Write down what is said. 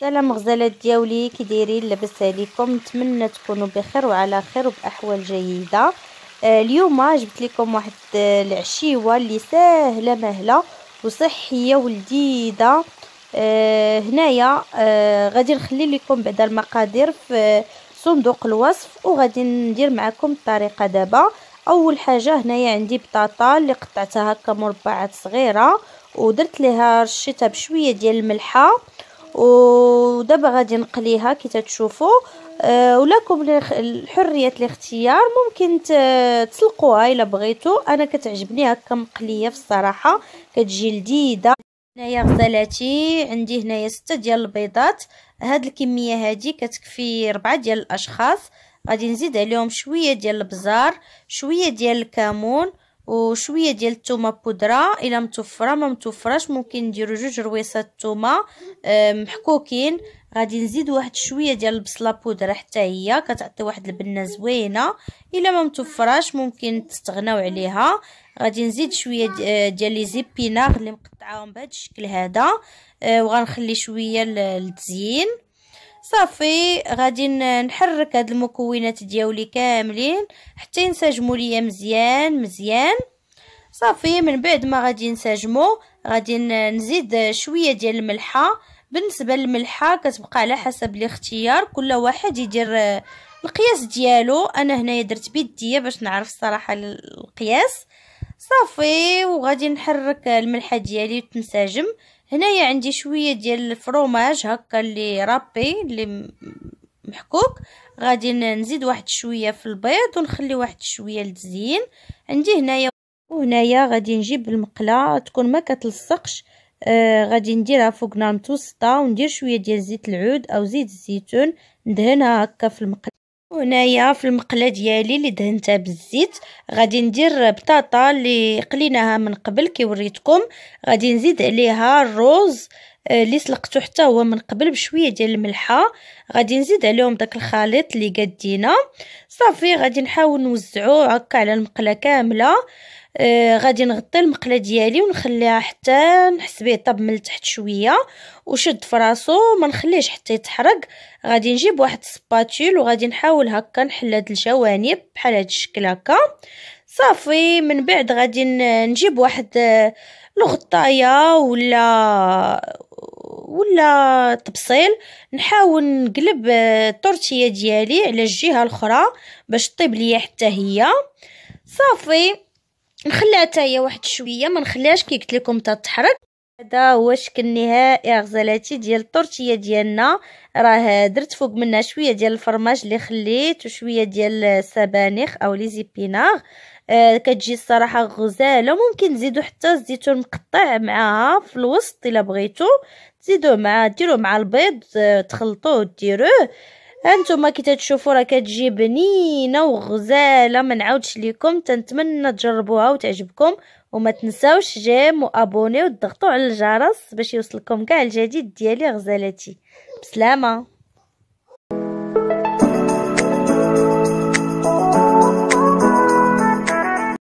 سلام غزالات دياولي كي دايرين لاباس عليكم نتمنى تكونوا بخير وعلى خير وباحوال جيده آه اليوم جبت لكم واحد آه، العشيوه اللي ساهله مهله وصحيه ولذيذه آه هنايا آه غادي نخلي لكم بعدا المقادير في صندوق الوصف وغادي ندير معكم الطريقه دابا اول حاجه هنايا عندي بطاطا اللي قطعتها هكا مربعات صغيره ودرت لها رشيتها بشويه ديال الملحه ودابا غادي نقليها كي تتشوفوا أه ولكم الحريه الاختيار ممكن تسلقوها الا بغيتو انا كتعجبني هكا مقليه في الصراحه كتجي لذيذه هنايا غزالاتي عندي هنايا ستة ديال البيضات هاد الكميه هادي كتكفي ربعة ديال الاشخاص غادي نزيد عليهم شويه ديال البزار شويه ديال الكمون وشويه ديال الثومه بودره الا متوفره ما متوفراش ممكن نديرو جوج رويصات الثومه محكوكين غادي نزيد واحد شويه ديال البصله بودره حتى هي كتعطي واحد البنه زوينه الا ما متوفراش ممكن تستغناو عليها غادي نزيد شويه آه، ديال لي زيبينار اللي مقطعاهم بهذا الشكل هذا آه، وغنخلي شويه للتزيين صافي غادي نحرك هاد المكونات ديالي كاملين حتى ينسجموا ليا مزيان مزيان صافي من بعد ما غادي نسجمو غادي نزيد شويه ديال الملحه بالنسبه للملحه كتبقى على حسب الاختيار كل واحد يدير آه، القياس ديالو انا هنايا درت بيديا باش نعرف الصراحه القياس صافي وغادي نحرك الملحه ديالي وتنسجم هنايا عندي شويه ديال الفروماج هكا اللي رابي اللي محكوك غادي نزيد واحد شويه في البيض ونخلي واحد شويه للتزيين عندي هنايا وهنايا غادي نجيب المقله تكون ما كتلصقش آه غادي نديرها فوق نار متوسطه وندير شويه ديال زيت العود او زيت الزيتون ندهنها هكا في المقله هنايا في المقله ديالي اللي دهنتها بالزيت غادي ندير بطاطا اللي قليناها من قبل كي وريتكم غادي نزيد عليها الروز آه، اللي سلقته حتى هو من قبل بشويه ديال الملحه غادي نزيد عليهم داك الخليط اللي قدينا صافي غادي نحاول نوزعو هكا على المقله كامله آه غادي نغطي المقله ديالي ونخليها حتى نحس به طاب من التحت شويه وشد فراسو ما نخليهش حتى يتحرق غادي نجيب واحد السباتول وغادي نحاول هكا نحل هاد الجوانب بحال هاد الشكل هكا صافي من بعد غادي نجيب واحد آه، الغطايه ولا ولا تبصيل نحاول نقلب آه، التورتيه ديالي على الجهه الاخرى باش طيب ليا حتى هي صافي نخليها حتى هي واحد شويه ما نخليهاش كي قلت لكم تتحرك هذا هو الشكل النهائي غزالاتي ديال الطرطيه ديالنا راه درت فوق منها شويه ديال الفرماج اللي خليت وشويه ديال السبانخ او لي زيبيناغ آه كتجي الصراحه غزاله ممكن تزيدوا حتى الزيتون مقطع معاها في الوسط الا بغيتو تزيدوه مع ديروه مع البيض آه، تخلطوه ديروه هانتوما كي تتشوفوا راه كتجي بنينه وغزاله ما نعاودش ليكم تنتمنى تجربوها وتعجبكم وما تنساوش جيم وابوني وتضغطوا على الجرس باش يوصلكم كاع الجديد ديالي غزالتي بسلامه